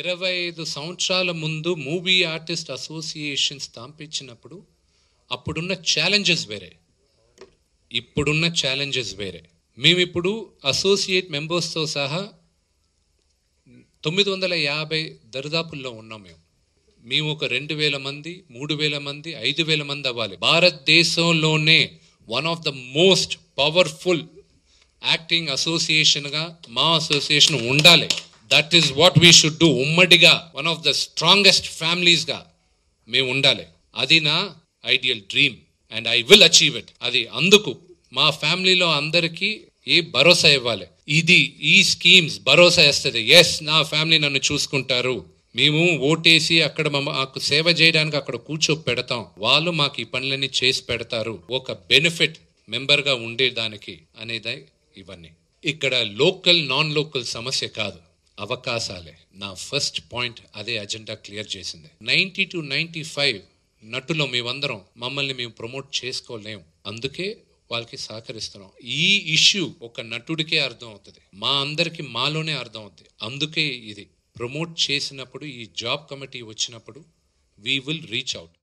ఇరవై ఐదు సంవత్సరాల ముందు మూవీ ఆర్టిస్ట్ అసోసియేషన్ స్థాపించినప్పుడు అప్పుడున్న ఛాలెంజెస్ వేరే ఇప్పుడున్న ఛాలెంజెస్ వేరే మేమిప్పుడు అసోసియేట్ మెంబర్స్తో సహా తొమ్మిది వందల యాభై దరిదాపుల్లో ఉన్నాం మేము మేము ఒక రెండు వేల మంది మూడు వేల మంది ఐదు వేల మంది అవ్వాలి భారతదేశంలోనే one of the most powerful acting అసోసియేషన్గా మా అసోసియేషన్ ఉండాలి that is what we should do ఉమ్మడిగా వన్ ఆఫ్ ద స్ట్రాంగెస్ట్ ఫ్యామిలీస్గా మేము ఉండాలి అది నా ideal dream and I will achieve it అది అందుకు మా ఫ్యామిలీలో అందరికీ ఏ భరోసా ఇవ్వాలి ఇది ఈ స్కీమ్స్ భరోసా ఇస్తుంది ఎస్ నా ఫ్యామిలీ నన్ను చూసుకుంటారు మేము ఓటేసి అక్కడ మాకు సేవ చేయడానికి అక్కడ కూర్చో పెడతాం వాళ్ళు మాకు ఈ పనులన్నీ చేసి పెడతారు ఒక బెనిఫిట్ మెంబర్గా ఉండేదానికి అనేది ఇవన్నీ ఇక్కడ లోకల్ నాన్ లోకల్ సమస్య కాదు అవకాశాలే నా ఫస్ట్ పాయింట్ అదే అజెండా క్లియర్ చేసింది నైంటీ టు నైంటీ ఫైవ్ నటులో మేమందరం మమ్మల్ని మేము ప్రమోట్ చేసుకోలేము అందుకే వాళ్ళకి సహకరిస్తున్నాం ఈ ఇష్యూ ఒక నటుడికే అర్థం అవుతుంది మా అందరికి మాలోనే అర్థం అవుతుంది అందుకే ఇది ప్రమోట్ చేసినప్పుడు ఈ జాబ్ కమిటీ వచ్చినప్పుడు వీ విల్ రీచ్ అవుట్